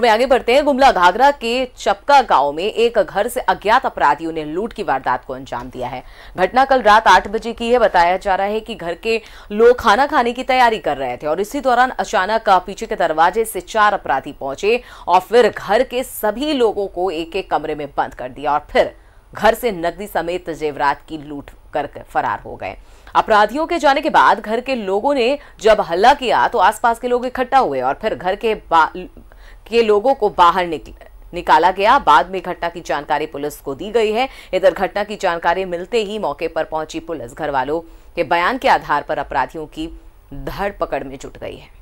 में आगे बढ़ते हैं गुमला घाघरा के चपका गांव में एक घर से अज्ञात अपराधियों ने लूट की वारदात को अंजाम दिया है घटना कल रात आठ बजे की है बताया जा रहा है कि घर के लोग खाना खाने की तैयारी कर रहे थे और इसी दौरान अचानक पीछे के दरवाजे से चार अपराधी पहुंचे और फिर घर के सभी लोगों को एक एक कमरे में बंद कर दिया और फिर घर से नकदी समेत जेवरात की लूट कर फरार हो गए अपराधियों के जाने के बाद घर के लोगों ने जब हल्ला किया तो आसपास के लोग इकट्ठा हुए और फिर घर के के लोगों को बाहर निकल निकाला गया बाद में घटना की जानकारी पुलिस को दी गई है इधर घटना की जानकारी मिलते ही मौके पर पहुंची पुलिस घर वालों के बयान के आधार पर अपराधियों की धरपकड़ में जुट गई है